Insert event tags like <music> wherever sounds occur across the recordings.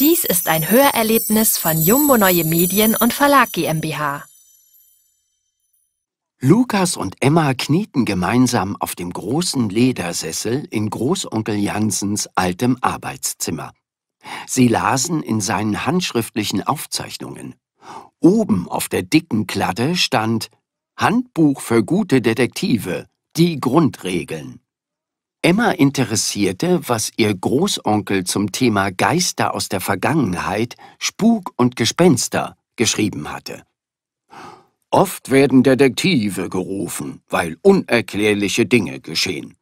Dies ist ein Hörerlebnis von Jumbo Neue Medien und Verlag GmbH. Lukas und Emma knieten gemeinsam auf dem großen Ledersessel in Großonkel Jansens altem Arbeitszimmer. Sie lasen in seinen handschriftlichen Aufzeichnungen. Oben auf der dicken Kladde stand Handbuch für gute Detektive, die Grundregeln. Emma interessierte, was ihr Großonkel zum Thema Geister aus der Vergangenheit, Spuk und Gespenster geschrieben hatte. Oft werden Detektive gerufen, weil unerklärliche Dinge geschehen.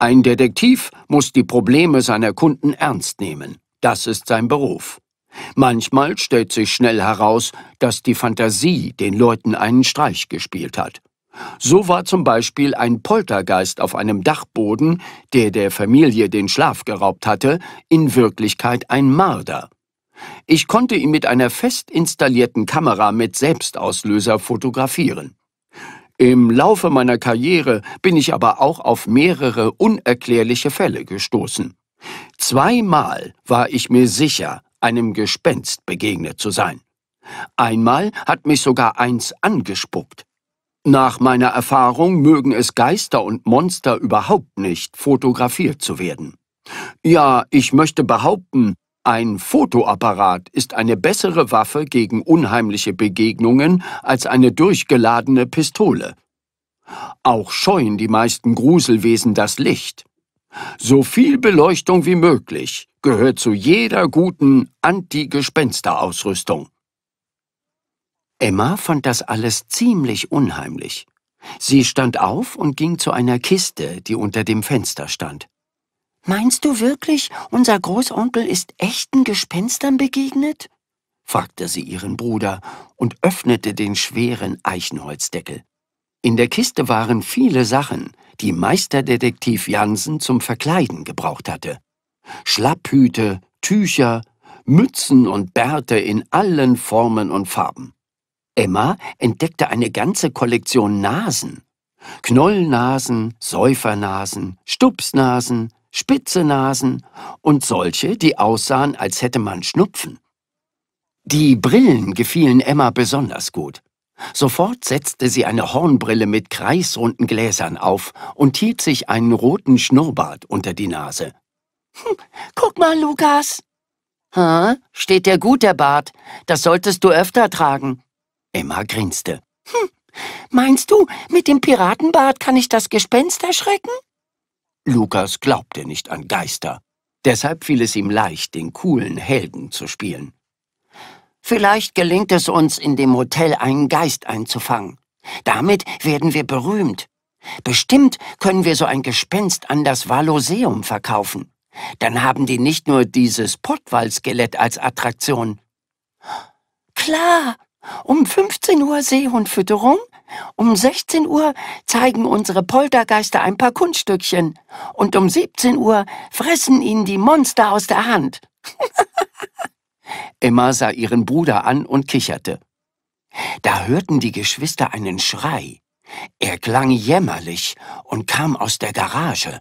Ein Detektiv muss die Probleme seiner Kunden ernst nehmen. Das ist sein Beruf. Manchmal stellt sich schnell heraus, dass die Fantasie den Leuten einen Streich gespielt hat. So war zum Beispiel ein Poltergeist auf einem Dachboden, der der Familie den Schlaf geraubt hatte, in Wirklichkeit ein Marder. Ich konnte ihn mit einer fest installierten Kamera mit Selbstauslöser fotografieren. Im Laufe meiner Karriere bin ich aber auch auf mehrere unerklärliche Fälle gestoßen. Zweimal war ich mir sicher, einem Gespenst begegnet zu sein. Einmal hat mich sogar eins angespuckt. Nach meiner Erfahrung mögen es Geister und Monster überhaupt nicht, fotografiert zu werden. Ja, ich möchte behaupten, ein Fotoapparat ist eine bessere Waffe gegen unheimliche Begegnungen als eine durchgeladene Pistole. Auch scheuen die meisten Gruselwesen das Licht. So viel Beleuchtung wie möglich gehört zu jeder guten anti gespensterausrüstung Emma fand das alles ziemlich unheimlich. Sie stand auf und ging zu einer Kiste, die unter dem Fenster stand. Meinst du wirklich, unser Großonkel ist echten Gespenstern begegnet? fragte sie ihren Bruder und öffnete den schweren Eichenholzdeckel. In der Kiste waren viele Sachen, die Meisterdetektiv Jansen zum Verkleiden gebraucht hatte. Schlapphüte, Tücher, Mützen und Bärte in allen Formen und Farben. Emma entdeckte eine ganze Kollektion Nasen. Knollnasen, Säufernasen, Stupsnasen, Spitzenasen und solche, die aussahen, als hätte man Schnupfen. Die Brillen gefielen Emma besonders gut. Sofort setzte sie eine Hornbrille mit kreisrunden Gläsern auf und hielt sich einen roten Schnurrbart unter die Nase. Hm, guck mal, Lukas. Ha, steht dir gut, der Bart. Das solltest du öfter tragen. Emma grinste. Hm, meinst du, mit dem Piratenbart kann ich das Gespenst erschrecken? Lukas glaubte nicht an Geister. Deshalb fiel es ihm leicht, den coolen Helden zu spielen. Vielleicht gelingt es uns, in dem Hotel einen Geist einzufangen. Damit werden wir berühmt. Bestimmt können wir so ein Gespenst an das Valoseum verkaufen. Dann haben die nicht nur dieses pottwall skelett als Attraktion. Klar, um 15 Uhr Seehundfütterung, um 16 Uhr zeigen unsere Poltergeister ein paar Kunststückchen und um 17 Uhr fressen ihnen die Monster aus der Hand. <laughs> Emma sah ihren Bruder an und kicherte. Da hörten die Geschwister einen Schrei. Er klang jämmerlich und kam aus der Garage.